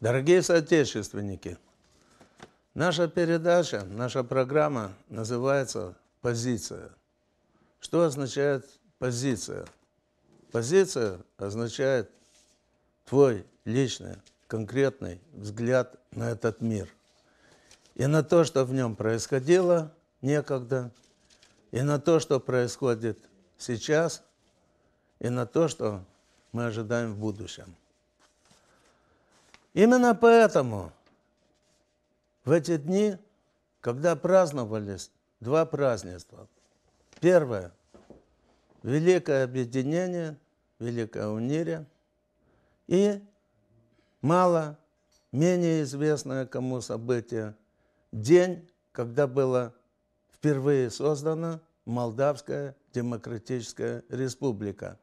Дорогие соотечественники, наша передача, наша программа называется «Позиция». Что означает позиция? Позиция означает твой личный, конкретный взгляд на этот мир и на то, что в нем происходило некогда, и на то, что происходит сейчас, и на то, что мы ожидаем в будущем. Именно поэтому в эти дни, когда праздновались два празднества. Первое – Великое объединение, Великое унирие и мало, менее известное кому событие – день, когда было впервые создана Молдавская Демократическая Республика.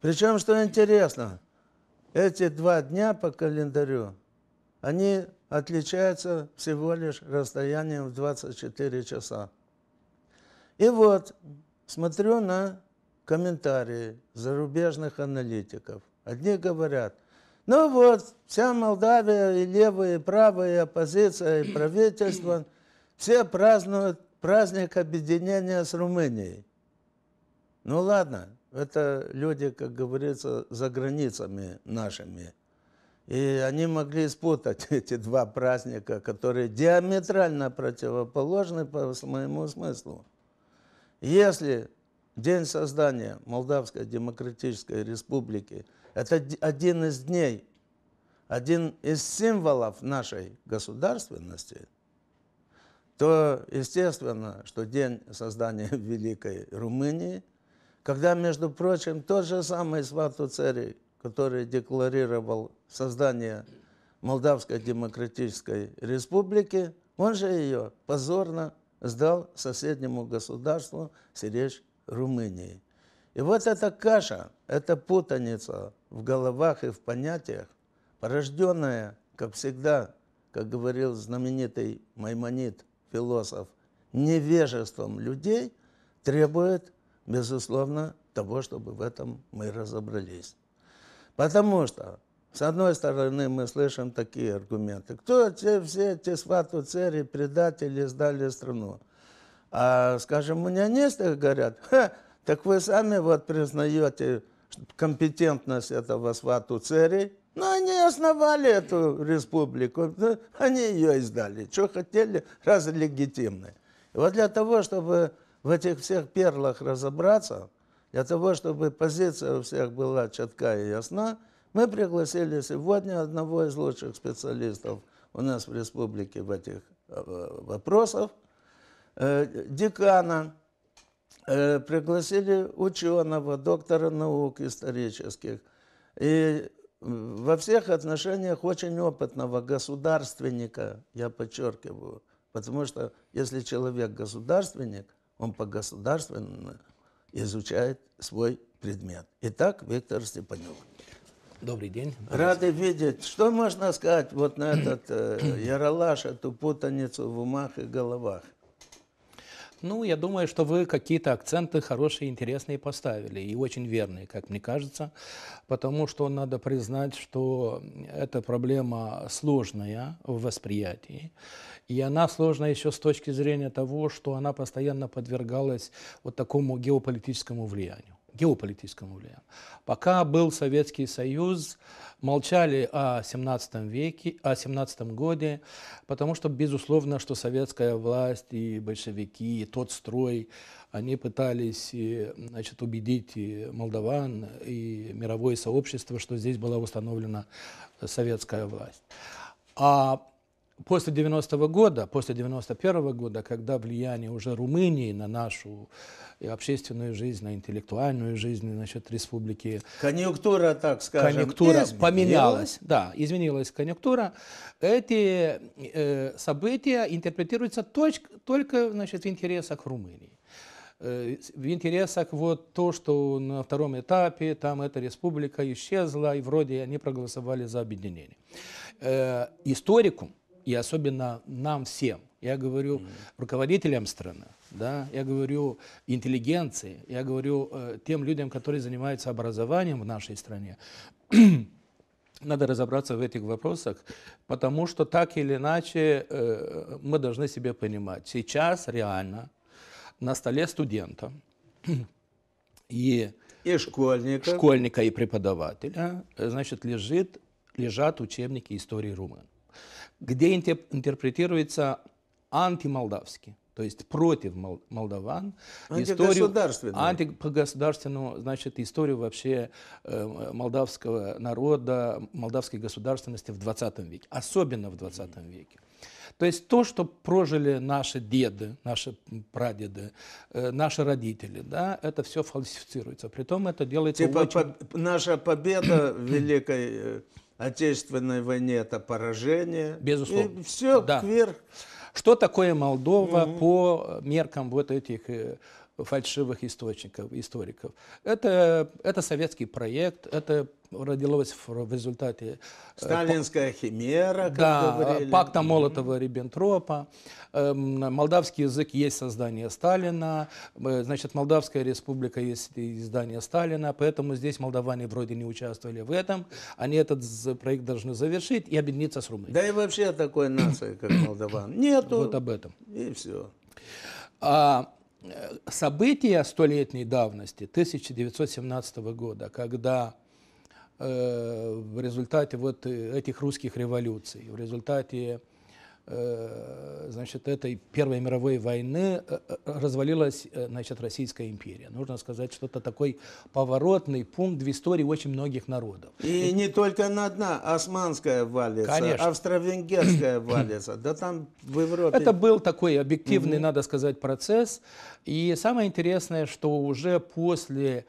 Причем, что интересно – эти два дня по календарю, они отличаются всего лишь расстоянием в 24 часа. И вот, смотрю на комментарии зарубежных аналитиков. Одни говорят, ну вот, вся Молдавия, и левые, и правые, и оппозиция, и правительство, все празднуют праздник объединения с Румынией. Ну ладно, это люди, как говорится, за границами нашими. И они могли спутать эти два праздника, которые диаметрально противоположны по моему смыслу. Если день создания Молдавской Демократической Республики – это один из дней, один из символов нашей государственности, то естественно, что день создания Великой Румынии – когда, между прочим, тот же самый Свату Церий, который декларировал создание Молдавской Демократической Республики, он же ее позорно сдал соседнему государству Сиречь Румынии. И вот эта каша, эта путаница в головах и в понятиях, порожденная, как всегда, как говорил знаменитый Маймонит, философ, невежеством людей, требует безусловно, того, чтобы в этом мы разобрались. Потому что, с одной стороны, мы слышим такие аргументы. Кто те, все эти свату цери, предатели сдали страну? А, скажем, унионисты говорят, Ха, так вы сами вот признаете компетентность этого свату цери, но «Ну, они основали эту республику, они ее издали. Что хотели, раз легитимны. И вот для того, чтобы в этих всех перлах разобраться, для того, чтобы позиция у всех была четка и ясна, мы пригласили сегодня одного из лучших специалистов у нас в республике в этих э, вопросах, э, декана, э, пригласили ученого, доктора наук исторических, и во всех отношениях очень опытного государственника, я подчеркиваю, потому что если человек государственник – он по государственному изучает свой предмет. Итак, Виктор Степанюк. Добрый день. Рады видеть. Что можно сказать вот на этот э, яролаж, эту путаницу в умах и головах? Ну, я думаю, что вы какие-то акценты хорошие, интересные поставили, и очень верные, как мне кажется, потому что надо признать, что эта проблема сложная в восприятии, и она сложна еще с точки зрения того, что она постоянно подвергалась вот такому геополитическому влиянию геополитическом влиянии. Пока был Советский Союз, молчали о 17 веке, о 17 годе, потому что, безусловно, что советская власть и большевики, и тот строй, они пытались э, значит, убедить э, молдаван и мировое сообщество, что здесь была установлена советская власть. А после 90-го года, после 91-го года, когда влияние уже Румынии на нашу и э, общественную жизнь, на интеллектуальную жизнь, насчет республики... Конъюнктура, так скажем, Конъюнктура изменилась. поменялась, да, изменилась конъюнктура. Эти э, события интерпретируются точь, только значит, в интересах Румынии э, в интересах вот то, что на втором этапе там эта республика исчезла, и вроде они проголосовали за объединение. Э, историку и особенно нам всем. Я говорю руководителям страны, да, я говорю интеллигенции, я говорю э, тем людям, которые занимаются образованием в нашей стране. Надо разобраться в этих вопросах, потому что так или иначе э, мы должны себе понимать. Сейчас реально на столе студента и, и школьника. школьника и преподавателя э, значит, лежит, лежат учебники истории Румын где интерпретируется антимолдавски, то есть против молдаван. Антигосударственную. Антигосударственную, значит, историю вообще э, молдавского народа, молдавской государственности в 20 веке, особенно в 20 веке. То есть то, что прожили наши деды, наши прадеды, э, наши родители, да, это все фальсифицируется. Притом это делается типа очень... наша победа в Великой э, Отечественной войне это поражение. Безусловно. И все, да. кверх. Что такое Молдова угу. по меркам вот этих э, фальшивых источников, историков. Это, это советский проект, это родилось в, в результате... Э, Сталинская э, химера, как да, говорили. пакта Молотова-Риббентропа. Э, эм, молдавский язык есть создание Сталина. Э, значит, Молдавская республика есть издание Сталина. Поэтому здесь молдаване вроде не участвовали в этом. Они этот проект должны завершить и объединиться с Румынией. Да и вообще такой нации, как молдаван, нету. Вот об этом. И все. А, события столетней давности 1917 года, когда э, в результате вот э, этих русских революций, в результате Э, значит, этой Первой мировой войны э, э, развалилась значит, Российская империя. Нужно сказать, что это такой поворотный пункт в истории очень многих народов. И, И... не только на одна, османская валится, австро-венгерская валится, да там в Европе... Это был такой объективный, угу. надо сказать, процесс. И самое интересное, что уже после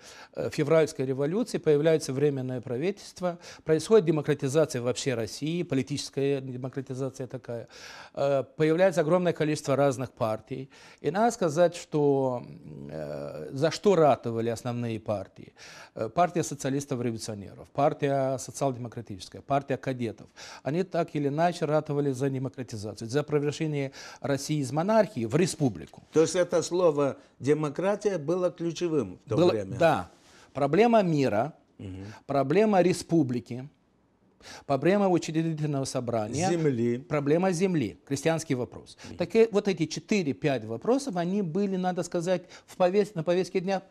февральской революции появляется временное правительство, происходит демократизация вообще России, политическая демократизация такая – Э, появляется огромное количество разных партий. И надо сказать, что э, за что ратовали основные партии. Э, партия социалистов-революционеров, партия социал-демократическая, партия кадетов. Они так или иначе ратовали за демократизацию, за превращение России из монархии в республику. То есть это слово «демократия» было ключевым в то было, время? Да. Проблема мира, угу. проблема республики – проблема учредительного собрания, земли. проблема земли, крестьянский вопрос. Mm-hmm. Так вот эти 4-5 вопросов, они были, надо сказать, в повес... на повестке дня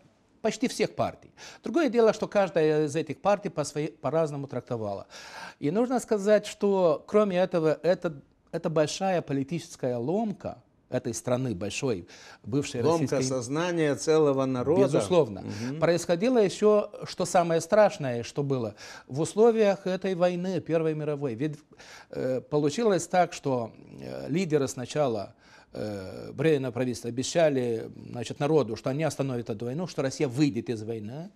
почти всех партий. Другое дело, что каждая из этих партий по своей, по-разному трактовала. И нужно сказать, что кроме этого, это, это большая политическая ломка, этой страны большой, бывшей Ломка российской... сознания целого народа. Безусловно. Угу. Происходило еще, что самое страшное, что было, в условиях этой войны, Первой мировой. Ведь э, получилось так, что э, лидеры сначала э, Брейна правительства обещали значит, народу, что они остановят эту войну, что Россия выйдет из войны.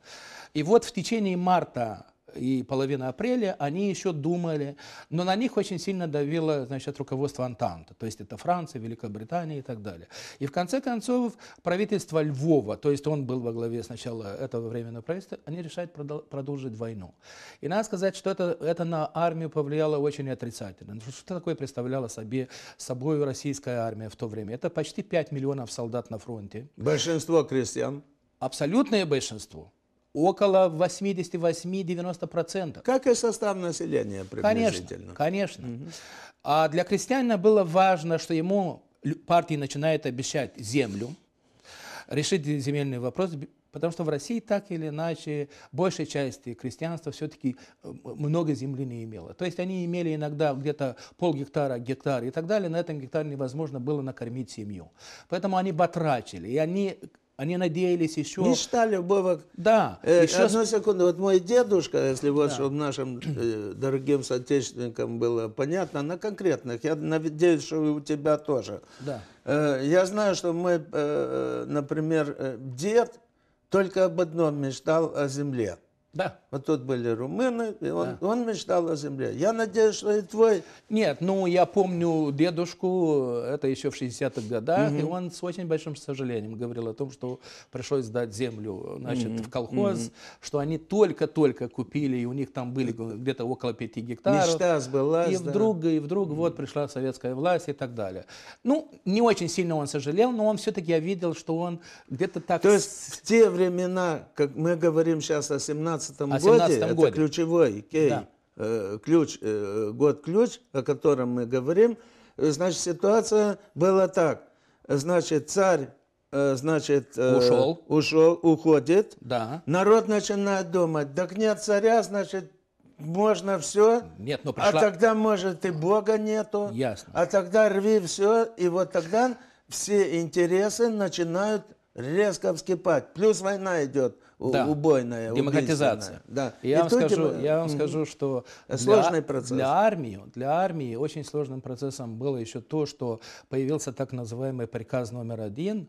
И вот в течение марта и половина апреля, они еще думали, но на них очень сильно давило значит, руководство Антанта, то есть это Франция, Великобритания и так далее. И в конце концов правительство Львова, то есть он был во главе сначала этого временного правительства, они решают продолжить войну. И надо сказать, что это, это на армию повлияло очень отрицательно. Ну, что такое представляла собой, собой российская армия в то время? Это почти 5 миллионов солдат на фронте. Большинство крестьян? Абсолютное большинство около 88-90%. Как и состав населения приблизительно. Конечно, конечно. А для крестьянина было важно, что ему партии начинает обещать землю, решить земельный вопрос, потому что в России так или иначе большая часть крестьянства все-таки э, много земли не имело. То есть они имели иногда где-то полгектара, гектар и так далее, на этом гектаре невозможно было накормить семью. Поэтому они батрачили, и они они надеялись еще... Мечта, Любовок. Да. Э, еще... Одну секунду. Вот мой дедушка, если вот да. чтобы нашим э, дорогим соотечественникам было понятно, на конкретных, я надеюсь, что и у тебя тоже. Да. Э, я знаю, что мы, э, э например, э, дед только об одном мечтал, о земле. Да. Вот тут были румыны, и он, да. он мечтал о земле. Я надеюсь, что и твой. Нет, ну я помню дедушку, это еще в 60-х годах, угу. и он с очень большим сожалением говорил о том, что пришлось сдать землю значит, угу. в колхоз, угу. что они только-только купили, и у них там были где-то около 5 гектаров. Мечта сбылась. И да. вдруг, и вдруг угу. вот пришла советская власть и так далее. Ну, не очень сильно он сожалел, но он все-таки, я видел, что он где-то так... То есть в те времена, как мы говорим сейчас о 17 2017 году, это годе. ключевой кей, да. э, ключ, э, год-ключ, о котором мы говорим, э, значит, ситуация была так. Значит, царь э, значит, э, ушел. ушел, уходит. Да. Народ начинает думать, так нет царя, значит, можно все. Нет, но а пришла... А тогда, может, и Бога нету. Ясно. А тогда рви все, и вот тогда все интересы начинают резко вскипать. Плюс война идет да. убойная, демократизация. Да. Я, вам скажу, дем... я вам скажу, что сложный для, процесс. для армии, для армии очень сложным процессом было еще то, что появился так называемый приказ номер один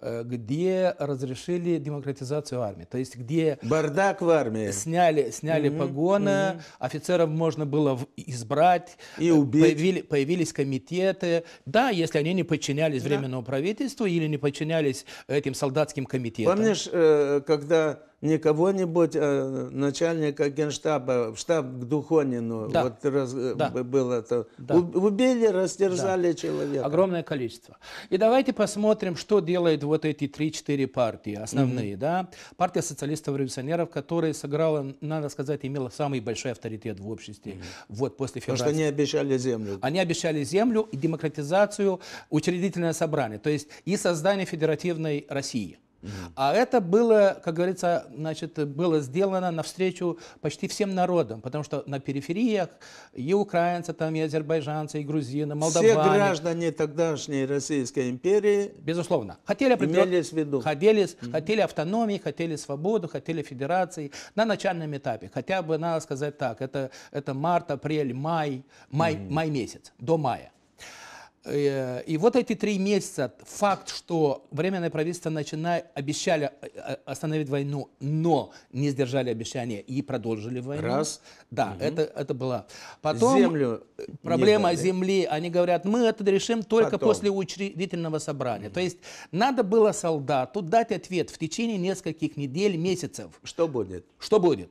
Э, где разрешили демократизацию армии, то есть где бардак в армии сняли сняли угу, погоны, угу. офицеров можно было избрать и убить, появили, появились комитеты, да, если они не подчинялись да. временному правительству или не подчинялись этим солдатским комитетам. Помнишь, э, когда не кого-нибудь э, начальника генштаба, в штаб к Духонину, да. вот раз, э, да. было это. Да. Убили, растерзали да. человека. Огромное количество. И давайте посмотрим, что делают вот эти 3-4 партии основные. Угу. Да? Партия социалистов-революционеров, которая сыграла, надо сказать, имела самый большой авторитет в обществе угу. вот после февраля. Потому что они обещали землю. Они обещали землю и демократизацию, учредительное собрание, то есть и создание федеративной России. А это было, как говорится, значит, было сделано навстречу почти всем народам, потому что на перифериях и украинцы, там, и азербайджанцы, и грузины, молдаване. Все граждане тогдашней Российской империи Безусловно. Хотели, имелись в виду. Хотели, mm -hmm. хотели автономии, хотели свободу, хотели федерации на начальном этапе. Хотя бы, надо сказать так, это, это март, апрель, май, май, mm -hmm. май месяц, до мая. Э, и вот эти три месяца, факт, что Временное правительство начинает, обещали э, э, остановить войну, но не сдержали обещания и продолжили войну. Раз. Да, угу. это, это было. Потом Землю проблема земли, они говорят, мы это решим только Потом. после учредительного собрания. Угу. То есть надо было солдату дать ответ в течение нескольких недель, месяцев. Что будет? Что будет.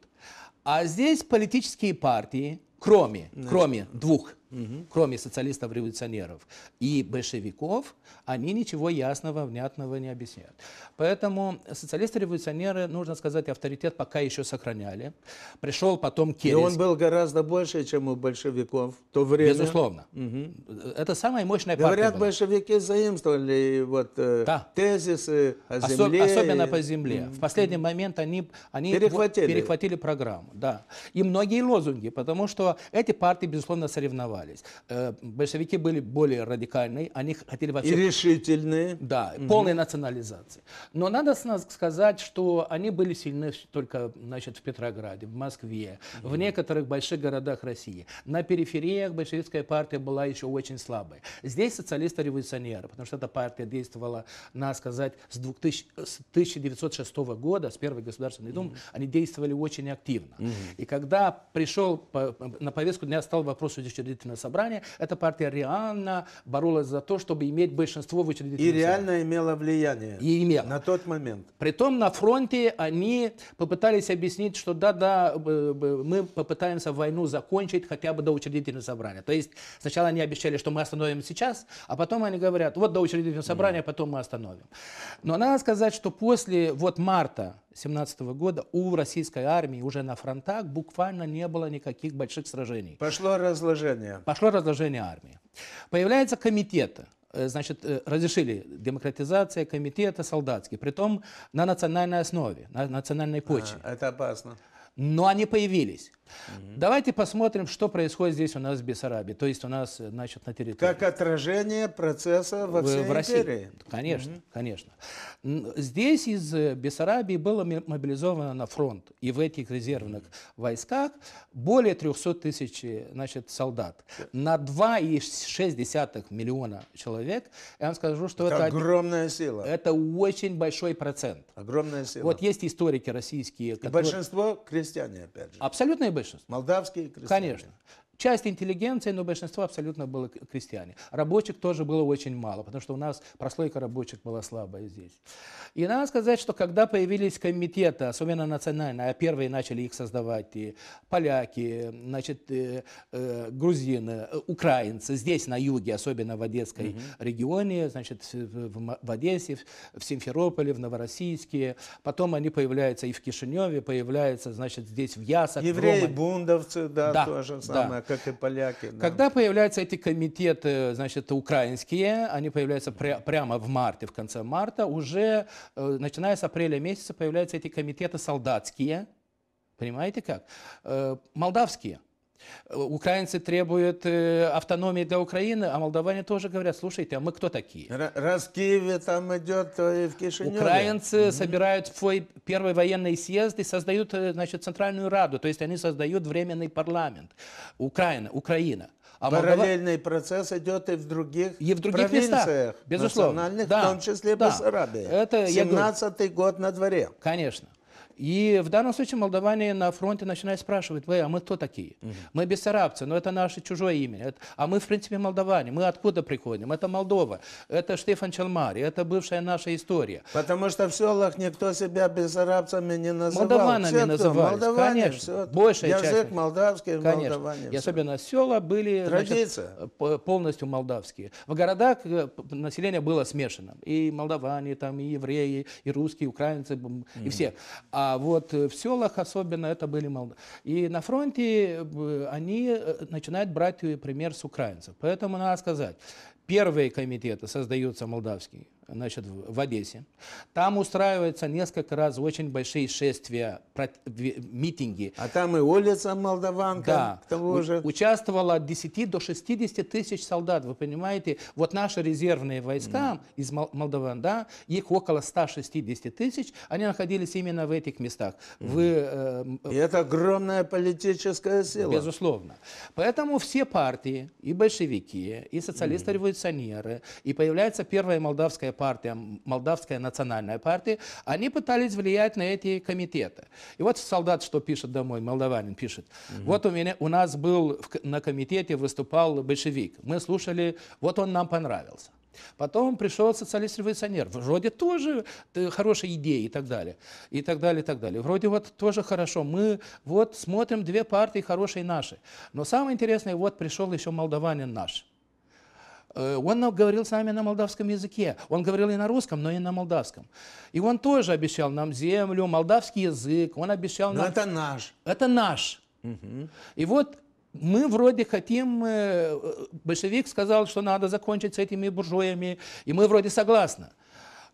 А здесь политические партии, кроме, Значит, кроме двух угу. кроме социалистов-революционеров и большевиков, они ничего ясного, внятного не объясняют. Поэтому социалисты-революционеры, нужно сказать, авторитет пока еще сохраняли. Пришел потом Керенский. И он был гораздо больше, чем у большевиков в то время. Безусловно. Угу. Это самая мощная Говорят, партия Говорят, большевики заимствовали вот, э, да. тезисы о Особ, земле. Особенно по земле. Угу. В последний момент они, они перехватили. перехватили программу. Да. И многие лозунги, потому что эти партии, безусловно, соревновались оставались. Э, большевики были более радикальны, они хотели вообще... И решительные. Да, угу. полной национализации. Но надо сказать, что они были сильны только значит, в Петрограде, в Москве, угу. в некоторых больших городах России. На перифериях большевистская партия была еще очень слабой. Здесь социалисты-революционеры, потому что эта партия действовала, надо сказать, с, 2000, с 1906 года, с первой Государственной Думы, они действовали очень активно. Угу. И когда пришел на повестку дня стал вопрос учредительного законодательное собрание, эта партия реально боролась за то, чтобы иметь большинство в учредительном И реально собрании. имела влияние. И имела. На тот момент. Притом на фронте они попытались объяснить, что да-да, мы попытаемся войну закончить хотя бы до учредительного собрания. То есть сначала они обещали, что мы остановим сейчас, а потом они говорят, вот до учредительного собрания, потом мы остановим. Но надо сказать, что после вот марта 17 года у российской армии уже на фронтах буквально не было никаких больших сражений. Пошло разложение. Пошло разложение армии. Появляется комитеты. Э, значит, э, разрешили демократизация комитета солдатский, притом на национальной основе, на национальной почве. А, это опасно но они появились. Угу. Давайте посмотрим, что происходит здесь у нас в Бессарабии, то есть у нас, значит, на территории. Как отражение процесса во всей в, России. Империи. Конечно, угу. конечно. Здесь из э, Бессарабии было мобилизовано на фронт, и в этих резервных войсках более 300 тысяч, э, значит, солдат. На 2,6 миллиона человек, я вам скажу, что это... Это огромная сила. Это очень большой процент. Огромная сила. Вот есть историки российские, которые... И большинство крестьян крестьяне, опять же. Абсолютное большинство. Молдавские крестьяне. Конечно. Часть интеллигенции, но большинство абсолютно было крестьяне. Рабочих тоже было очень мало, потому что у нас прослойка рабочих была слабая здесь. И надо сказать, что когда появились комитеты, особенно национальные, а первые начали их создавать и поляки, значит, э, э, грузины, э, украинцы, здесь на юге, особенно в Одесской mm-hmm. регионе, значит, в, в Одессе, в Симферополе, в Новороссийске, потом они появляются и в Кишиневе, появляются, значит, здесь в Ясах. Евреи, бундовцы, да, да тоже да. самое как и поляки. Да. Когда появляются эти комитеты, значит, украинские, они появляются пря прямо в марте, в конце марта, уже, э, начиная с апреля месяца, появляются эти комитеты солдатские, понимаете как, э, молдавские. Э, украинцы требуют э, автономии для Украины, а молдаване тоже говорят, слушайте, а мы кто такие? Раз в Киеве там идет, то и в Кишиневе. Украинцы угу. собирают свой первый военный съезд и создают э, значит, Центральную Раду, то есть они создают временный парламент. Украина, Украина. А Параллельный Молдова... процесс идет и в других, и в других провинциях, местах, безусловно. национальных, да, в том числе да. Басарабия. 17-й год на дворе. Конечно. И в данном случае молдаване на фронте начинают спрашивать, вы, а мы кто такие? Угу. Мы бессарабцы, но это наше чужое имя. а мы, в принципе, молдаване. Мы откуда приходим? Это Молдова, это Штефан Чалмари, это бывшая наша история. Потому что в селах никто себя бессарабцами не называл. Молдаванами все, назывались, молдаване, конечно. Все, большая язык часть. молдавский, конечно. молдаване. И особенно села были Значит, полностью молдавские. В городах э, население было смешанным. И молдаване, там, и евреи, и русские, и украинцы, и угу. все. А а вот в селах особенно это были молдаване. И на фронте э, они э, начинают брать э, пример с украинцев. Поэтому надо сказать, первые комитеты создаются молдавские, значит, в Одессе. Там устраиваются несколько раз очень большие шествия, митинги. А там и улица Молдаванка, да. к тому же. Участвовало от 10 до 60 тысяч солдат, вы понимаете. Вот наши резервные войска mm. из Молдаван, да, их около 160 тысяч, они находились именно в этих местах. Mm. Вы, э, и это огромная политическая сила. Безусловно. Поэтому все партии, и большевики, и социалисты-революционеры, mm. и появляется первая молдавская партия, Молдавская национальная партия, они пытались влиять на эти комитеты. И вот солдат, что пишет домой, молдаванин пишет. Угу. Вот у меня, у нас был на комитете выступал большевик. Мы слушали, вот он нам понравился. Потом пришел социалист-революционер, вроде тоже э, хорошие идеи и так далее, и так далее, и так далее. Вроде вот тоже хорошо, мы вот смотрим две партии хорошие наши. Но самое интересное, вот пришел еще молдаванин наш – Э, он говорил с нами на молдавском языке. Он говорил и на русском, но и на молдавском. И он тоже обещал нам землю, молдавский язык. Он обещал но нам... это наш. Это наш. Угу. И вот мы вроде хотим, э, э, большевик сказал, что надо закончить с этими буржуями, и мы вроде согласны.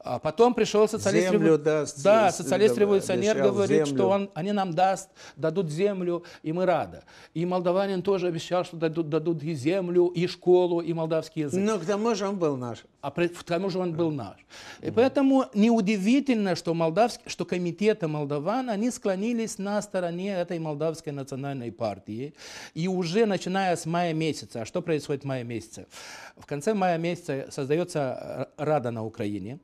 А потом пришел социалист, землю даст, да, социалист-революционер говорит, землю. что он, они нам даст, дадут землю, и мы рады. И молдаванин тоже обещал, что дадут, дадут и землю, и школу, и молдавский язык. Но ну, к тому же он был наш. А при, к тому же он был наш. И поэтому неудивительно, что, молдавский, что комитеты молдаван, они склонились на стороне этой молдавской национальной партии. И уже начиная с мая месяца, а что происходит в мае месяце? В конце мая месяца создается э, Рада на Украине.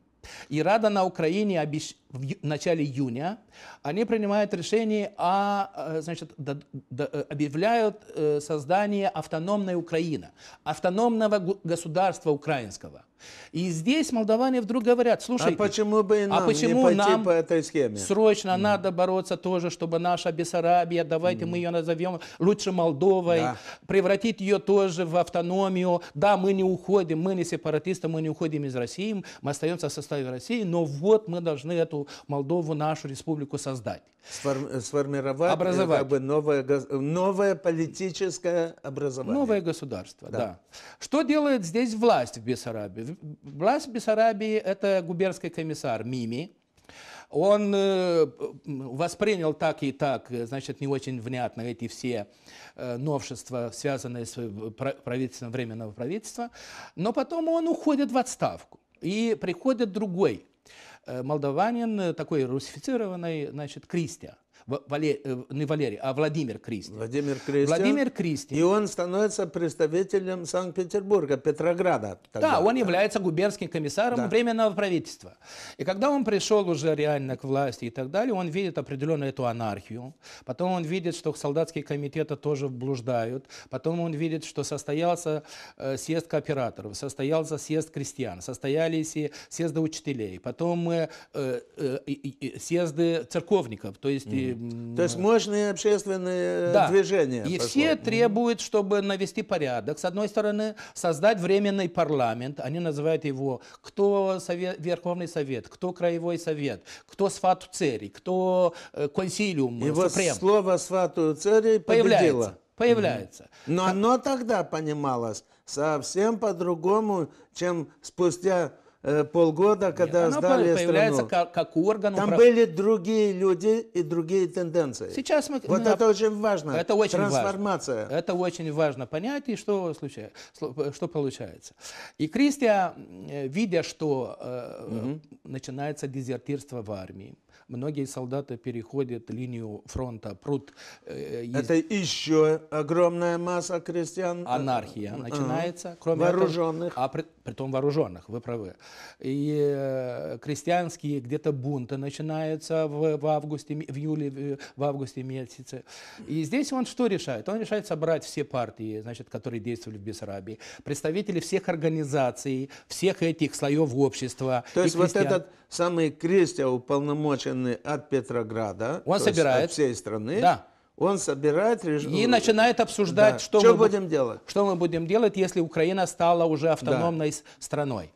И Рада на Украине обещ... в начале июня, они принимают решение о, э, значит, до, до, объявляют э, создание автономной Украины, автономного государства украинского. И здесь молдаване вдруг говорят, слушай, а почему бы а нам, а почему не пойти нам по этой схеме? Срочно mm. надо бороться тоже, чтобы наша Бессарабия, давайте mm. мы ее назовем лучше Молдовой, да. превратить ее тоже в автономию. Да, мы не уходим, мы не сепаратисты, мы не уходим из России, мы остаемся в составе России, но вот мы должны эту Молдову, нашу республику создать. Сформ э, сформировать образовать. Э, как бы новое, э, новое политическое образование. Новое государство, да. да. Что делает здесь власть в Бессарабии? власть Бессарабии – это губернский комиссар Мими. Он э, воспринял так и так, значит, не очень внятно эти все э, новшества, связанные с э, правительством Временного правительства. Но потом он уходит в отставку. И приходит другой молдаванин, такой русифицированный, значит, Кристиан. Валер, э, не Валерий, а Владимир Кристи. Владимир Кристи. Владимир Кристи. И он становится представителем Санкт-Петербурга, Петрограда. Тогда. Да, он является губернским комиссаром да. временного правительства. И когда он пришел уже реально к власти и так далее, он видит определенную эту анархию. Потом он видит, что солдатские комитеты тоже блуждают. Потом он видит, что состоялся э, съезд кооператоров, состоялся съезд крестьян, состоялись и съезды учителей, потом э, э, э, съезды церковников, то есть mm -hmm. То есть мощные общественные э, да. движения. И пошло. все требуют, чтобы навести порядок. С одной стороны, создать временный парламент. Они называют его кто совет, Верховный Совет, кто Краевой Совет, кто Свату Церий, кто э, Консилиум. И вот слово Свату Церий победило. Появляется. Появляется. Но оно тогда понималось совсем по-другому, чем спустя Э, полгода, когда Нет, сдали она появляется страну. Как, как орган Там управ... были другие люди и другие тенденции. Сейчас мы... Вот ну, это очень важно. Это очень Трансформация. Важно. Это очень важно понять, и что, случается, что получается. И Кристия, э, видя, что угу. начинается дезертирство в армии, многие солдаты переходят линию фронта, пруд. Э, из... Это еще огромная масса крестьян. Анархия начинается. Ага. Кроме вооруженных. Этого, а при, том вооруженных, вы правы и э, крестьянские где-то бунты начинаются в, в августе, в июле, в августе месяце. И здесь он что решает? Он решает собрать все партии, значит, которые действовали в Бессарабии, представители всех организаций, всех этих слоев общества. То есть крестьян. вот этот самый крестья уполномоченный от Петрограда, он собирает от всей страны. Да. Он собирает И начинает обсуждать, да. что, что мы будем делать. Что мы будем делать, если Украина стала уже автономной да. страной.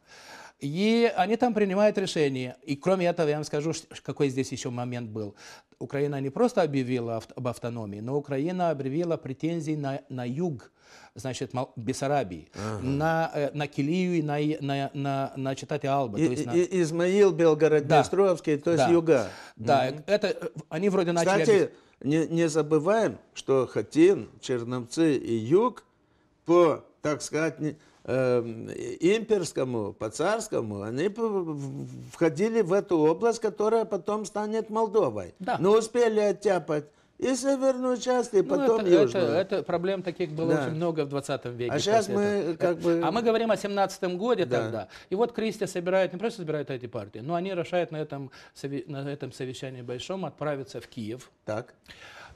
И они там принимают решение. И кроме этого, я вам скажу, какой здесь еще момент был. Украина не просто объявила об автономии, но Украина объявила претензии на, на юг, значит, Бессарабии, ага. на, э, на Килию и на, на, на, на Читате Алба. И, то есть и, Измаил, Белгород, да. Днестровский, то есть да. юга. Да, угу. это они вроде начали... Кстати, не, не забываем, что Хатин, Черновцы и юг по, так сказать, Эм, имперскому, по царскому, они входили в эту область, которая потом станет Молдовой. Да. Но успели оттяпать и северную часть, и ну, потом это, южную. Это, это проблем таких было да. очень много в 20 веке. А сейчас мы этого. Э, как бы... А мы говорим о 17 годе да. тогда. И вот Кристи собирает, не просто собирает эти партии, но они решают на этом, на этом совещании большом отправиться в Киев. Так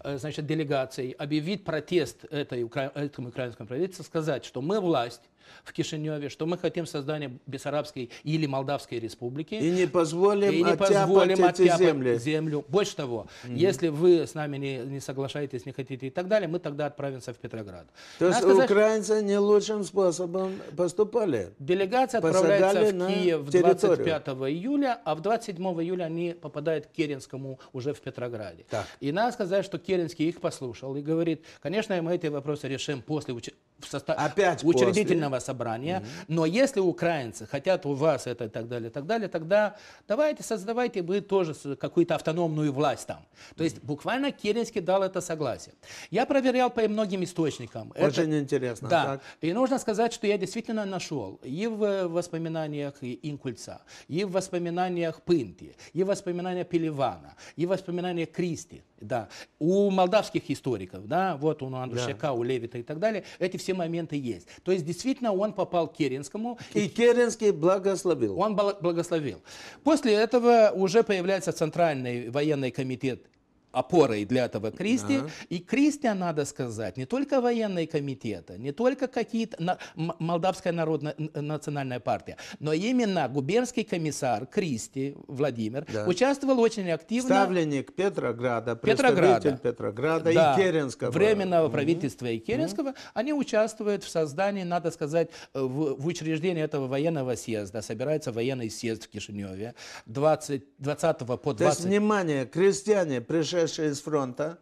э, значит, делегацией объявить протест этой, укра... этому украинскому правительству, сказать, что мы власть, в Кишиневе, что мы хотим создания Бессарабской или Молдавской республики. И не позволим, и не позволим оттяпать эти земли. землю. Больше того, mm-hmm. если вы с нами не, не соглашаетесь, не хотите и так далее, мы тогда отправимся в Петроград. То есть сказать, украинцы не лучшим способом поступали. Делегация отправляется в Киев территорию. 25 июля, а в 27 июля они попадают к Керенскому уже в Петрограде. Так. И надо сказать, что Керенский их послушал и говорит, конечно, мы эти вопросы решим после в состав Опять учредительного после. собрания. Угу. Но если украинцы хотят у вас это и так далее, и так далее, тогда давайте создавайте вы тоже какую-то автономную власть там. То есть буквально Керенский дал это согласие. Я проверял по многим источникам. Очень это, интересно. Да. Так. И нужно сказать, что я действительно нашел и в э, воспоминаниях Инкульца, и в воспоминаниях Пынти, и в воспоминаниях Пелевана, и в воспоминаниях Кристи. Да. У молдавских историков, да, вот у Андрушака, да. у Левита и так далее, эти все моменты есть. То есть, действительно, он попал к Керенскому. И Керенский благословил. Он благословил. После этого уже появляется Центральный военный комитет опорой для этого Кристи. Да. И Кристи, надо сказать, не только военные комитеты, не только какие-то на, Молдавская народная э, национальная партия, но именно губернский комиссар Кристи Владимир да. участвовал очень активно. Ставленник Петрограда, Петрограда, Петрограда да, и Керенского. Временного mm-hmm. правительства и Керенского. Mm-hmm. Они участвуют в создании, надо сказать, э, в, в учреждении этого военного съезда. Собирается военный съезд в Кишиневе 20, 20 по 20. То есть, внимание, крестьяне, пришли пришедшие с фронта,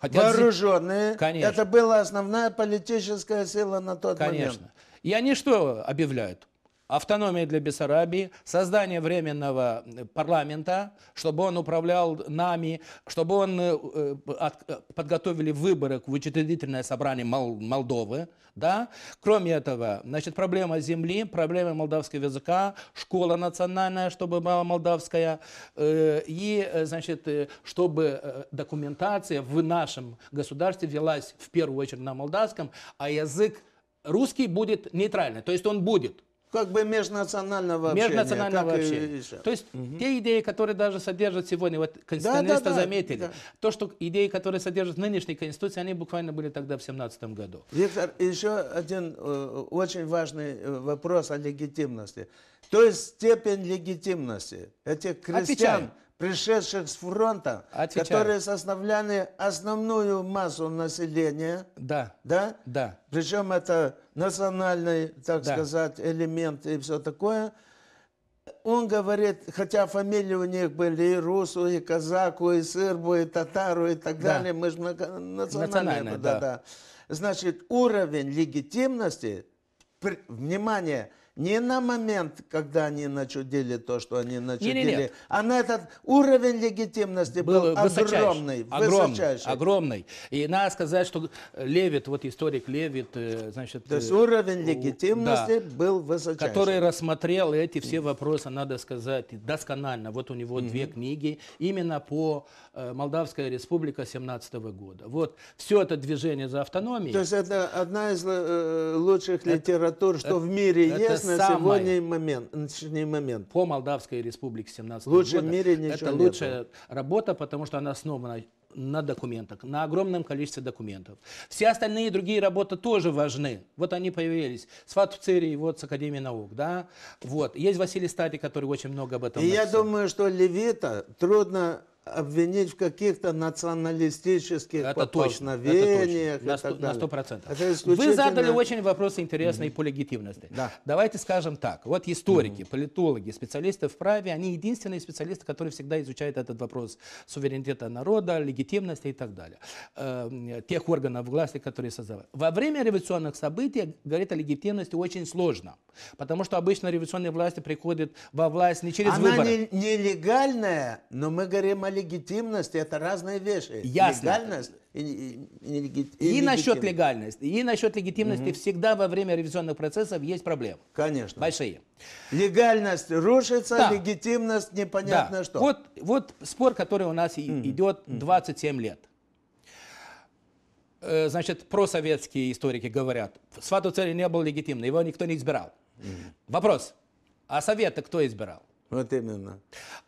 Хотят... вооруженные. Конечно. Это была основная политическая сила на тот Конечно. момент. И они что объявляют? автономии для Бессарабии, создание временного э, парламента, чтобы он управлял нами, чтобы он э, э, подготовили выборы в учредительное собрание Молдовы. Да? Кроме этого, значит, проблема земли, проблема молдавского языка, школа национальная, чтобы была молдавская, и, значит, чтобы документация в нашем государстве велась в первую очередь на молдавском, а язык русский будет нейтральный, то есть он будет – как бы межнационального общения. Межнационального общения. И... То есть угу. те идеи, которые даже содержат сегодня, вот конституционисты да, да, заметили, да. то, что идеи, которые содержат нынешней конституции, они буквально были тогда в 17 году. Виктор, еще один э, очень важный э, вопрос о легитимности. То есть степень легитимности этих крестьян Отвечаем пришедших с фронта, Отвечаю. которые составляли основную массу населения. Да. Да? Да. Причем это национальный, так да. сказать, элемент и все такое. Он говорит, хотя фамилии у них были и русу, и казаку, и сырбу, и татару, и так да. далее, мы же многонациональные. Да, да. Да. Значит, уровень легитимности, внимание – не на момент, когда они начудили то, что они начудили, не, не, а на этот уровень легитимности был, был огромный, огромный, высочайший. Огромный. И надо сказать, что Левит, вот историк Левит, э, значит... То э, есть уровень легитимности да, был высочайший. Который рассмотрел эти все вопросы, надо сказать, досконально. Вот у него угу. две книги именно по э, Молдавская республика 17 -го года. Вот все это движение за автономию. То есть это одна из лучших это, литератур, что это, в мире это, есть интересный самое... сегодня момент, нынешний момент. По Молдавской республике 17 Лучше года. в мире ничего Это нет. лучшая работа, потому что она основана на документах, на огромном количестве документов. Все остальные другие работы тоже важны. Вот они появились. Сват в Цири, вот с Академии наук, да. Вот. Есть Василий Стати, который очень много об этом И написал. я думаю, что левита трудно обвинить в каких-то националистических это поползновениях. Это точно. На сто процентов. Исключительно... Вы задали очень вопрос интересный mm-hmm. по легитимности. Да. Давайте скажем так. Вот историки, mm-hmm. политологи, специалисты в праве, они единственные специалисты, которые всегда изучают этот вопрос суверенитета народа, легитимности и так далее. Э, тех органов власти, которые создавали. Во время революционных событий говорить о легитимности очень сложно. Потому что обычно революционные власти приходят во власть не через Она выборы. Она не, нелегальная, но мы говорим о легитимность – это разные вещи. Ясно. Легальность и, и, и, и, и насчет легальности, и насчет легитимности угу. всегда во время ревизионных процессов есть проблемы. Конечно. Большие. Легальность рушится, да. легитимность непонятно да. что. Вот, вот спор, который у нас угу. идет 27 лет. Э, значит, просоветские историки говорят, Свату цели не был легитимный, его никто не избирал. Угу. Вопрос, а советы кто избирал? Вот именно.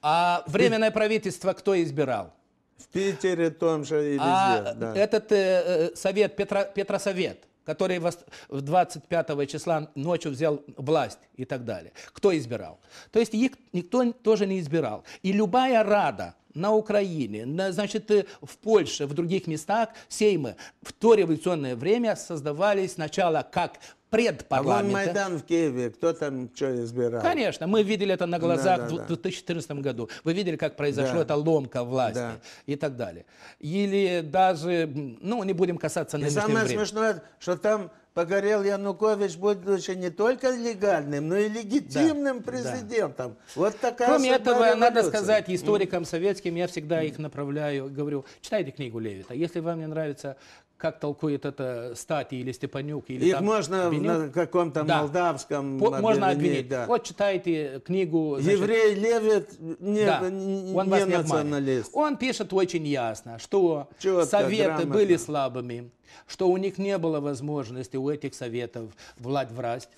А временное правительство кто избирал? В Питере, том же и а везде. А да. этот э, э, совет, Петро, Петросовет, который в 25 числа ночью взял власть и так далее. Кто избирал? То есть их никто тоже не избирал. И любая рада на Украине, на, значит, э, в Польше, в других местах, сеймы в то революционное время создавались сначала как предпарламента. А вон Майдан в Киеве, кто там что избирал? Конечно, мы видели это на глазах да, да, в 2014 году. Вы видели, как произошла да. эта ломка власти да. и так далее. Или даже, ну, не будем касаться на И самое времени. смешное, что там погорел Янукович, будучи не только легальным, но и легитимным да, президентом. Да. Вот такая Кроме этого, революция. надо сказать историкам советским, я всегда их направляю, говорю, читайте книгу Левита. Если вам не нравится как толкует это Стати или Степанюк. Или Их там можно Бенюк. на каком-то да. молдавском По, обвинить, Можно обвинить. Да. Вот читайте книгу... Значит, Еврей Левит не, да. не, не националист. Не он пишет очень ясно, что Четко, советы грамотно. были слабыми что у них не было возможности у этих советов влад власть,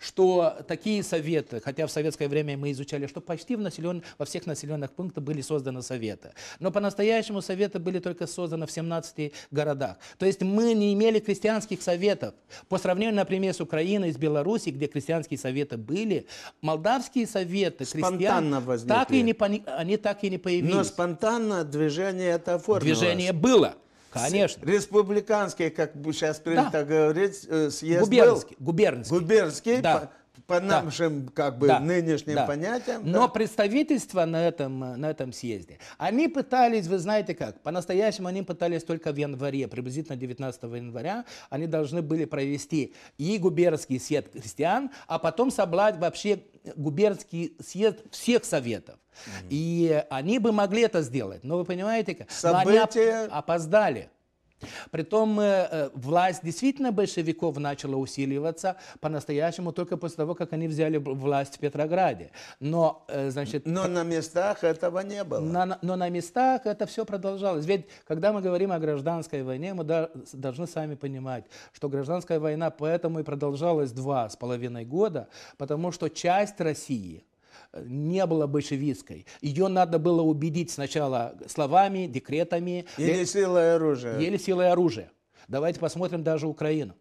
что такие советы, хотя в советское время мы изучали, что почти в населен... во всех населенных пунктах были созданы советы, но по-настоящему советы были только созданы в 17 городах. То есть мы не имели крестьянских советов. По сравнению, например, с Украиной, с Белоруссией, где крестьянские советы были, молдавские советы спонтанно крестьян возникли. так и не, они так и не появились. Но спонтанно движение это оформилось. Движение было. Конечно. Республиканский, как бы сейчас принято да. говорить, э, съезд губернский, был. Губернский. Губернский. Да по нашим да. как бы да. нынешним да. понятиям. Но да. представительства на этом, на этом съезде, они пытались, вы знаете как, по-настоящему они пытались только в январе, приблизительно 19 января, они должны были провести и губернский съезд крестьян, а потом собрать вообще губернский съезд всех советов. Угу. И они бы могли это сделать, но вы понимаете, как? События... они оп опоздали. Притом э, э, власть действительно большевиков начала усиливаться по-настоящему только после того, как они взяли власть в Петрограде. Но, э, значит, но на местах этого не было. На, но на местах это все продолжалось. Ведь когда мы говорим о гражданской войне, мы должны сами понимать, что гражданская война поэтому и продолжалась два с половиной года, потому что часть России – не было большевистской. Ее надо было убедить сначала словами, декретами. Или силой оружия. Или силой оружия. Давайте посмотрим даже Украину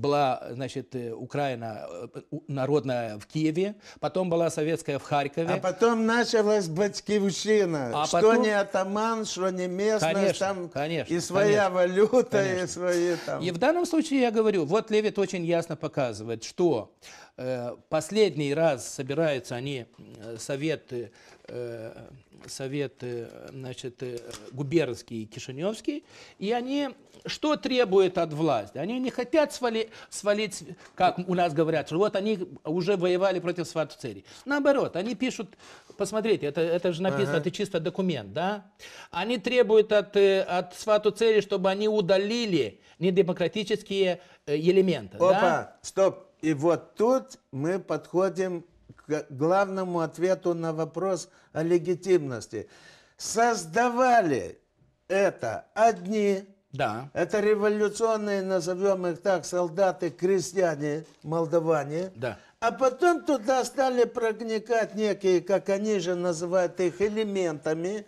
была, значит, э, Украина э, народная в Киеве, потом была советская в Харькове. А потом началась батькивщина. А что потом... не атаман, что не местность, конечно, там конечно, и своя конечно, валюта, конечно. и свои там. И в данном случае я говорю, вот Левит очень ясно показывает, что э, последний раз собираются они, э, совет э, советы значит, э, губернский и кишиневский, и они что требуют от власти? Они не хотят свали, свалить, как у нас говорят, что вот они уже воевали против Сватцери. Наоборот, они пишут, посмотрите, это, это же написано, ага. это чисто документ, да? Они требуют от, э, от Сватцери, чтобы они удалили недемократические э, элементы. Опа, да? стоп. И вот тут мы подходим главному ответу на вопрос о легитимности. Создавали это одни, да. это революционные, назовем их так, солдаты, крестьяне, молдаване, да. а потом туда стали проникать некие, как они же называют их, элементами,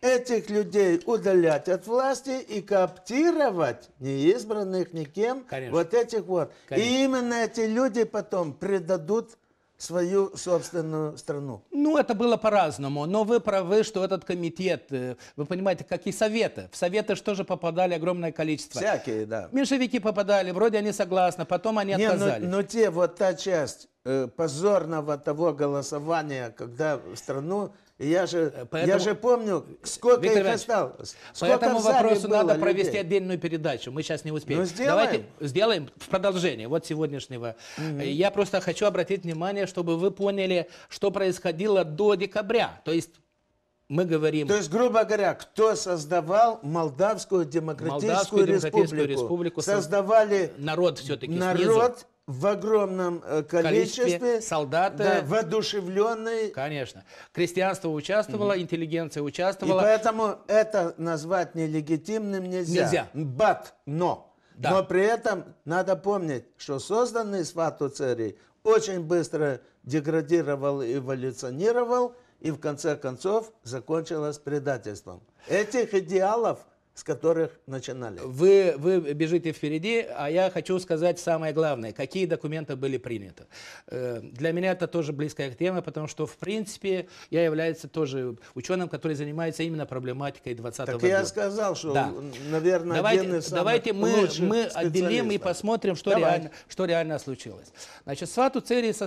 этих людей удалять от власти и коптировать неизбранных никем Конечно. вот этих вот. Конечно. И именно эти люди потом предадут свою собственную страну? Ну, это было по-разному, но вы правы, что этот комитет, э, вы понимаете, как и советы. В советы что же попадали огромное количество. Всякие, да. Меньшевики попадали, вроде они согласны, потом они Не, ну, отказались. Но, ну, но те, вот та часть э, позорного того голосования, когда страну Э, я же, поэтому, я же помню, сколько Виктор их осталось. Сколько по этому вопросу надо людей. провести отдельную передачу. Мы сейчас не успеем. Ну, сделаем. Давайте сделаем в продолжение вот сегодняшнего. Угу. Я просто хочу обратить внимание, чтобы вы поняли, что происходило до декабря. То есть мы говорим... То есть, грубо говоря, кто создавал Молдавскую Демократическую, Молдавскую Республику? Демократическую Республику создавали... Народ все-таки Народ, снизу в огромном э, количестве, количестве солдаты, да, воодушевленные. Конечно. Крестьянство участвовало, угу. интеллигенция участвовала. И поэтому это назвать нелегитимным нельзя. Нельзя. But, но. Да. Но при этом надо помнить, что созданный свату царей очень быстро деградировал эволюционировал, и в конце концов закончилось предательством. Этих идеалов – с которых начинали. Вы, вы бежите впереди, а я хочу сказать самое главное, какие документы были приняты. Э, для меня это тоже близкая тема, потому что, в принципе, я являюсь тоже ученым, который занимается именно проблематикой 20 так года. Так я сказал, что, да. наверное, давайте, один из Давайте мы, мы отделим и посмотрим, что, реально, что реально случилось. Значит, Свату Цири со,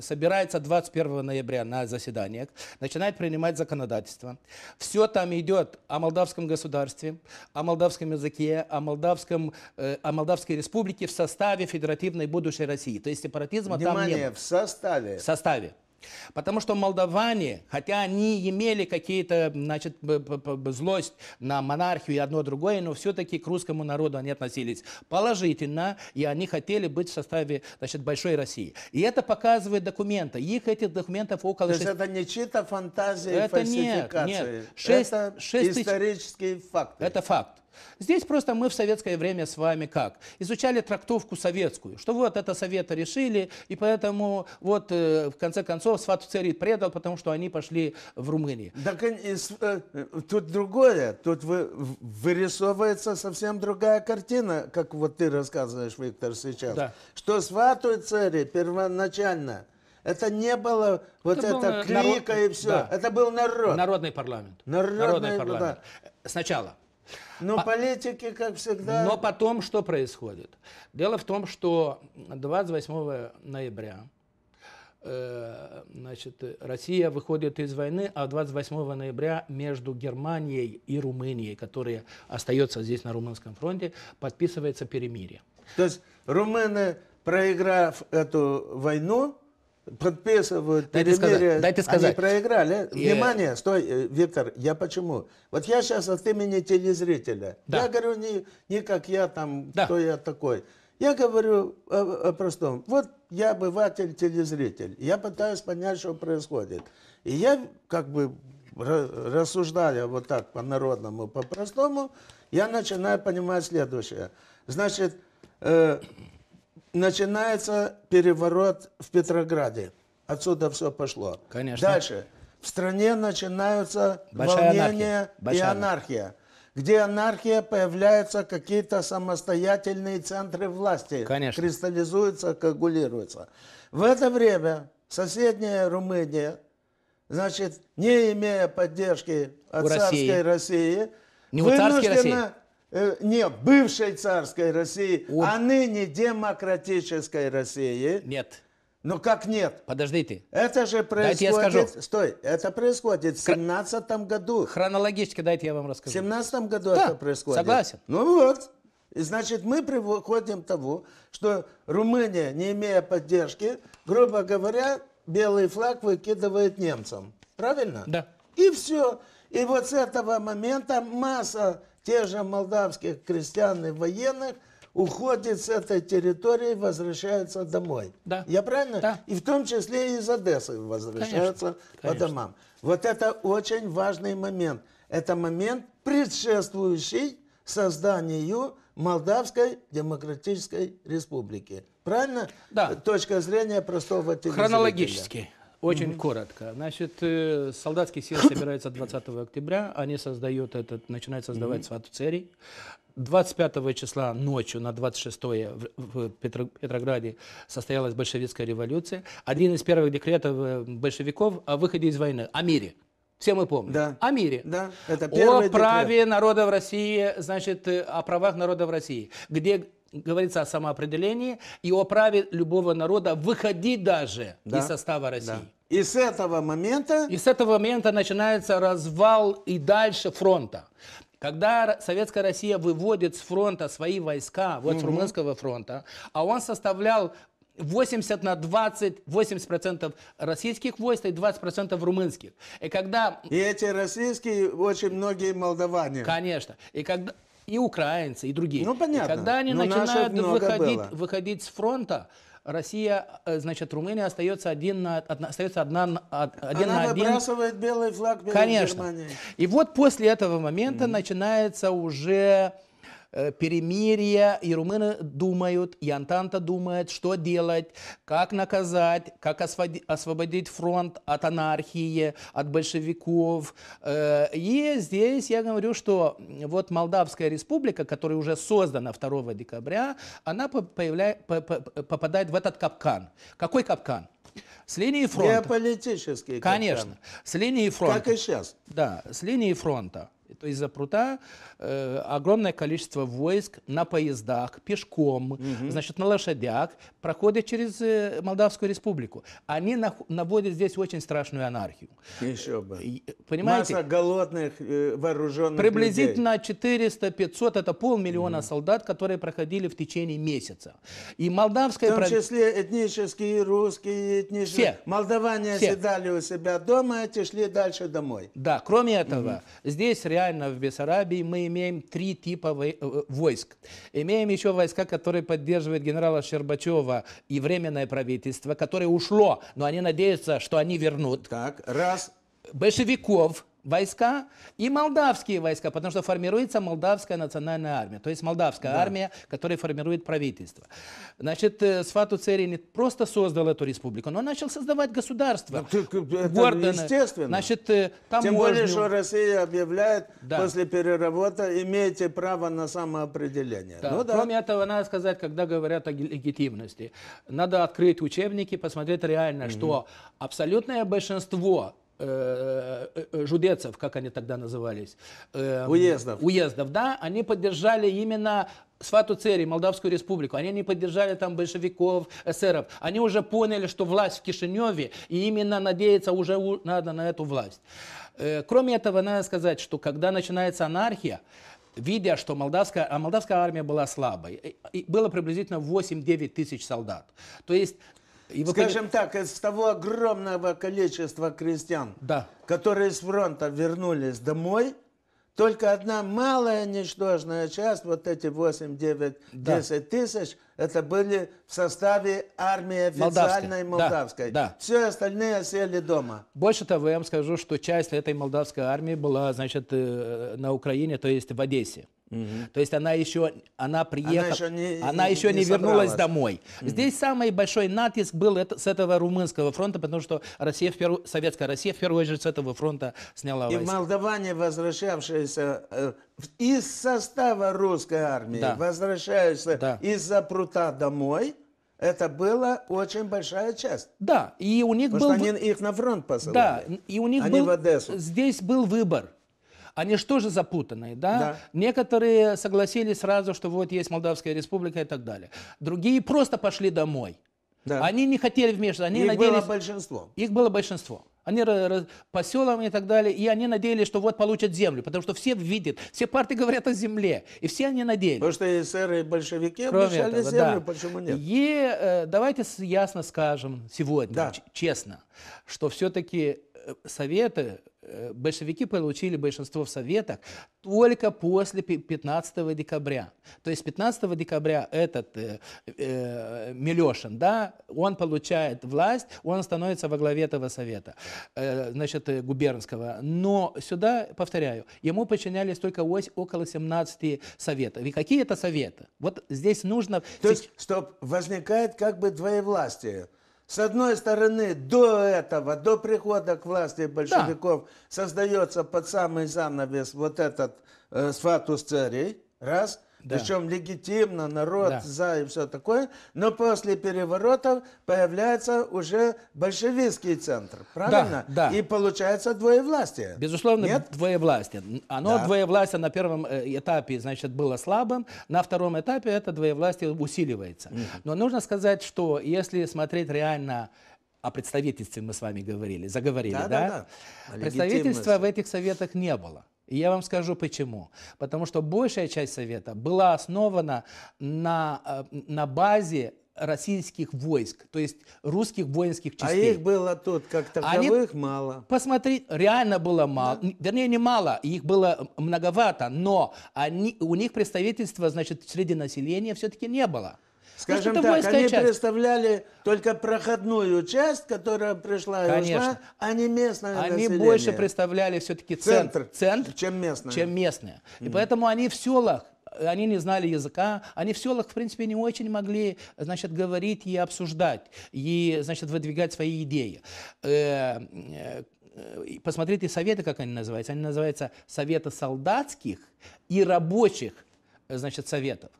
собирается 21 ноября на заседаниях, начинает принимать законодательство. Все там идет о молдавском государстве, государстве, о молдавском языке, о, молдавском, э, о молдавской республике в составе федеративной будущей России. То есть сепаратизма Внимание, там не было. в составе. В составе. Потому что молдаване, хотя они имели какие-то, значит, злость на монархию и одно другое, но все-таки к русскому народу они относились положительно, и они хотели быть в составе, значит, большой России. И это показывает документы. Их этих документов около... То есть 6... это не чьи-то фантазии это и фальсификации. Нет, нет. 6, это 6 исторический тысяч... факт. Это факт. Здесь просто мы в советское время с вами как? Изучали трактовку советскую, что вот это Совета решили, и поэтому вот э, в конце концов Свату Церит предал, потому что они пошли в Румынии. Так, э, э, тут другое, тут вы, вырисовывается совсем другая картина, как вот ты рассказываешь, Виктор, сейчас. Да. Что Свату Церит первоначально это не было вот это, это было клика народ... и все. Да. Это был народ. Народный парламент. Народный, Народный парламент. Да. Сначала. Но По... политики, как всегда... Но потом что происходит? Дело в том, что 28 ноября э, значит, Россия выходит из войны, а 28 ноября между Германией и Румынией, которая остается здесь на Румынском фронте, подписывается перемирие. То есть румыны, проиграв эту войну, подписывают дайте Сказать, дайте сказать. Они проиграли. И... Э, Внимание, стой, э, Виктор, я почему? Вот я сейчас от имени телезрителя. Да. Я говорю не, не как я там, да. кто я такой. Я говорю о, о простом. Вот я обыватель, телезритель. Я пытаюсь понять, что происходит. И я как бы рассуждая вот так по-народному, по-простому, я начинаю понимать следующее. Значит, э, начинается переворот в Петрограде. Отсюда все пошло. Конечно. Дальше. В стране начинаются Большая волнения анархия. Большая и анархия. Где анархия, появляются какие-то самостоятельные центры власти. Конечно. Кристаллизуются, коагулируются. В это время соседняя Румыния, значит, не имея поддержки от У царской России, России не у царской России. Э, нет, бывшей царской России, Он... а ныне демократической России. Нет. Ну как нет? Подожди ты. Это же происходит... Дайте я скажу. Стой, это происходит в 17 году. Хронологически дайте я вам расскажу. В 17 году да, это происходит. согласен. Ну вот. И значит, мы приходим к тому, что Румыния, не имея поддержки, грубо говоря, белый флаг выкидывает немцам. Правильно? Да. И все. И вот с этого момента масса те же молдавских крестьян и военных, уходят с этой территории, возвращаются домой. Да. Я правильно? Да. И в том числе и из Одессы возвращаются Конечно. по Конечно. Вот это очень важный момент. Это момент, предшествующий созданию Молдавской Демократической Республики. Правильно? Да. Точка зрения простого телевизора. Хронологически. Очень угу. коротко. Значит, э, солдатский съезд собирается 20 октября. Они создают этот, начинают создавать угу. сватцерий. 25 числа ночью на 26 в, в Петрограде состоялась большевистская революция. Один из первых декретов э, большевиков о выходе из войны, о мире. Все мы помним. Да. О мире. Да. Это о праве декрет. народа в России, значит, э, о правах народа в России, где говорится о самоопределении и о праве любого народа выходить даже да. из состава России. Да. И с этого момента... И с этого момента начинается развал и дальше фронта. Когда Советская Россия выводит с фронта свои войска, вот угу. с Румынского фронта, а он составлял 80 на 20, 80% российских войск и 20% румынских. И когда... И эти российские очень многие молдаване. Конечно. И когда и украинцы, и другие. Ну, понятно. И когда они Но начинают выходить, выходить с фронта, Россия, э, значит, Румыния остается один на, одна, остается одна, один Она на один. выбрасывает белый флаг перед Конечно. Германией. И вот после этого момента mm. начинается уже Э, перемирие, и румыны думают, и Антанта думает, что делать, как наказать, как освободить фронт от анархии, от большевиков. Э, и здесь я говорю, что вот Молдавская республика, которая уже создана 2 декабря, она попадает в этот капкан. Какой капкан? С линии фронта. Геополитический. Конечно. С линии фронта. Как и сейчас. Да, с линии фронта то есть за прута э, огромное количество войск на поездах, пешком, угу. значит, на лошадях проходят через э, Молдавскую республику. Они на, наводят здесь очень страшную анархию. Еще бы. Понимаете? Масса голодных, э, вооруженных Приблизительно 400-500, это полмиллиона угу. солдат, которые проходили в течение месяца. И молдавская... В том числе этнические, русские, этнические. Все. Молдаване Все. оседали у себя дома, а и шли дальше домой. Да, кроме этого, угу. здесь реально территориально в Бессарабии мы имеем три типа э, э, войск. Имеем еще войска, которые поддерживают генерала Щербачева и Временное правительство, которое ушло, но они надеются, что они вернут. Так, раз большевиков войска и молдавские войска, потому что формируется молдавская национальная армия, то есть молдавская да. армия, которая формирует правительство. Значит, э, Свату Цери не просто создал эту республику, но начал создавать государство. Ну, э, это Гордон, естественно. Значит, э, там Тем можно... более, что Россия объявляет да. после переработа, имеете право на самоопределение. Да. Ну, да. Кроме этого, надо сказать, когда говорят о легитимности, надо открыть учебники, посмотреть реально, угу. что абсолютное большинство Э, э, жудецов, как они тогда назывались. Эм, уездов. Уездов, да, они поддержали именно Свату Цери, Молдавскую республику. Они не поддержали там большевиков, эсеров. Они уже поняли, что власть в Кишиневе, и именно надеяться уже надо на эту власть. Э, кроме этого, надо сказать, что когда начинается анархия, видя, что молдавская, а молдавская армия была слабой. И было приблизительно 8-9 тысяч солдат. То есть и вы Скажем так, из того огромного количества крестьян, да. которые с фронта вернулись домой, только одна малая ничтожная часть, вот эти 8, 9, да. тысяч, это были в составе армии официальной молдавской. молдавской. Да, да. Все остальные сели дома. Больше того, я вам скажу, что часть этой молдавской армии была, значит, э, на Украине, то есть в Одессе. Угу. То есть она еще, она приехала, она еще не, она еще не, не вернулась домой. Угу. Здесь самый большой натиск был это, с этого румынского фронта, потому что Россия в перв... советская Россия в первую очередь с этого фронта сняла войска. И молдаване, возвращавшиеся э, из состава русской армии, да. возвращаются да. из-за прута домой, это была очень большая часть. Да, и у них Потому был... Что они их на фронт посылали. Да, и у них они был... в Одессу. Здесь был выбор они же тоже запутанные, да? да? Некоторые согласились сразу, что вот есть Молдавская республика и так далее. Другие просто пошли домой. Да. Они не хотели вмешиваться. Они их надеялись... было большинство. Их было большинство. Они по селам и так далее, и они надеялись, что вот получат землю, потому что все видят, все партии говорят о земле, и все они надеялись. Потому что эсеры и большевики обещали этого, землю, да. почему нет? И э, давайте ясно скажем сегодня, да. честно, что все-таки советы, э, большевики получили большинство в советах только после 15 декабря. То есть 15 декабря этот э, э, Милешин, да, он получает власть, он становится во главе этого совета, э, значит, э, губернского. Но сюда, повторяю, ему подчинялись только ось около 17 советов. И какие это советы? Вот здесь нужно... То есть, что возникает как бы двоевластие с одной стороны, до этого, до прихода к власти большевиков, да. создается под самый занавес вот этот э, сфатус царей, раз – да. Причем легитимно, народ да. за и все такое. Но после переворотов появляется уже большевистский центр, правильно? Да, да. И получается двоевластие. Безусловно, Нет? двоевластие. Оно да. двоевластие на первом э, этапе, значит, было слабым. На втором этапе это двоевластие усиливается. Mm. Но нужно сказать, что если смотреть реально о представительстве мы с вами говорили, заговорили, да? да? да, да. Представительства в этих советах не было. И я вам скажу почему. Потому что большая часть Совета была основана на, э, на базе российских войск, то есть русских воинских а частей. А их было тут как таковых Они, мало. Посмотри, реально было мало. Да. Вернее, не мало, их было многовато, но они, у них представительства, значит, среди населения все-таки не было скажем так, они часть. представляли только проходную часть, которая пришла и Конечно. ушла, а не местное Они население. больше представляли все-таки центр, центр, чем местное. Чем местное. Mm-hmm. И поэтому они в селах они не знали языка, они в селах, в принципе, не очень могли, значит, говорить и обсуждать, и, значит, выдвигать свои идеи. Э, э, посмотрите советы, как они называются. Они называются советы солдатских и рабочих, значит, советов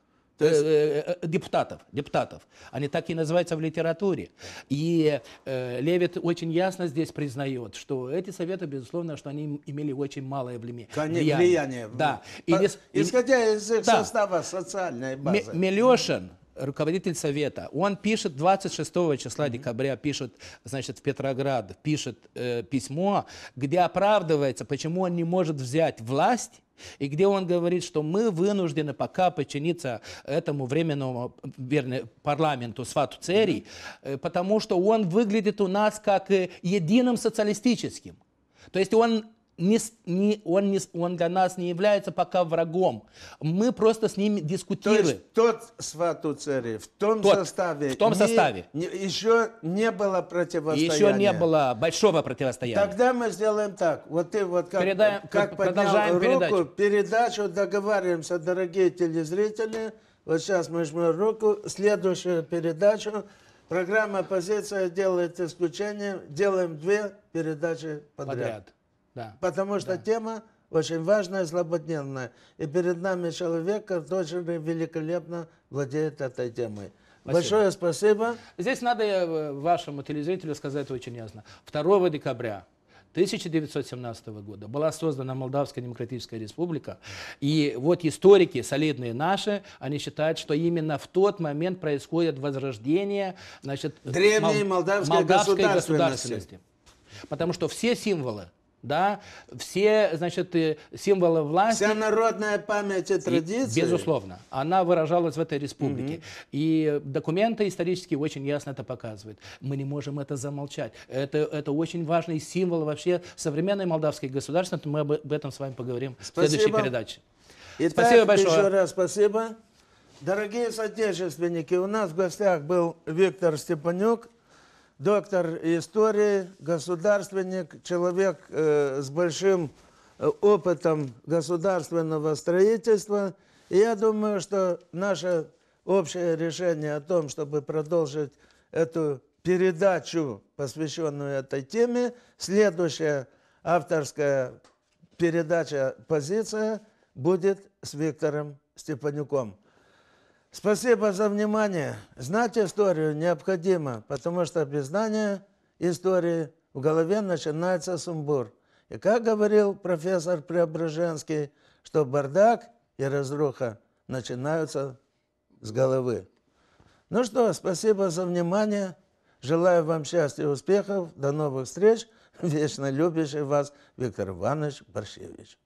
есть... Э, э, э, депутатов, депутатов. Они так и называются в литературе. И э, Левит очень ясно здесь признает, что эти советы, безусловно, что они имели очень малое влияние. Конечно, влияние. Да. И, Исходя из их да. состава социальной базы. М- Мелешин, руководитель совета, он пишет 26 числа декабря, пишет, значит, в Петроград, пишет э, письмо, где оправдывается, почему он не может взять власть, и где он говорит, что мы вынуждены пока подчиниться этому временному верно, парламенту Свату Церий, mm-hmm. потому что он выглядит у нас как э, единым социалистическим. То есть он не, не, он, не, он для нас не является пока врагом. Мы просто с ним дискутируем. То есть тот свату цари в том тот, составе, в том не, составе. Не, еще не было противостояния. Еще не было большого противостояния. Тогда мы сделаем так. Вот ты вот как, Передаем, как поднял руку, передачу. передачу договариваемся, дорогие телезрители. Вот сейчас мы жмем руку. Следующую передачу. Программа «Позиция» делает исключение. Делаем две передачи подряд. подряд. Да. Потому что да. тема очень важная, злободневная. И перед нами человек, который великолепно владеет этой темой. Спасибо. Большое спасибо. Здесь надо э, вашему телезрителю сказать очень ясно. 2 декабря 1917 года была создана Молдавская Демократическая Республика. И вот историки, солидные наши, они считают, что именно в тот момент происходит возрождение значит, древней мол... молдавской, молдавской государственности. государственности. Потому что все символы да, все, значит, э, символы власти. Вся народная память и традиции. безусловно, она выражалась в этой республике. Угу. И документы исторические очень ясно это показывают. Мы не можем это замолчать. Это, это очень важный символ вообще современной молдавской государственности. Мы об этом с вами поговорим спасибо. в следующей передаче. Итак, спасибо большое. Еще раз спасибо. Дорогие соотечественники, у нас в гостях был Виктор Степанюк, доктор истории, государственник, человек э, с большим э, опытом государственного строительства. И я думаю, что наше общее решение о том, чтобы продолжить эту передачу, посвященную этой теме, следующая авторская передача «Позиция» будет с Виктором Степанюком. Спасибо за внимание. Знать историю необходимо, потому что без знания истории в голове начинается сумбур. И как говорил профессор Преображенский, что бардак и разруха начинаются с головы. Ну что, спасибо за внимание. Желаю вам счастья и успехов. До новых встреч. Вечно любящий вас Виктор Иванович Борщевич.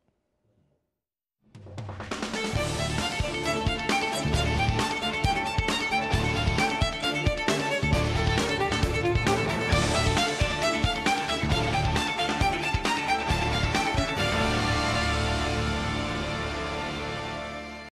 Thank you.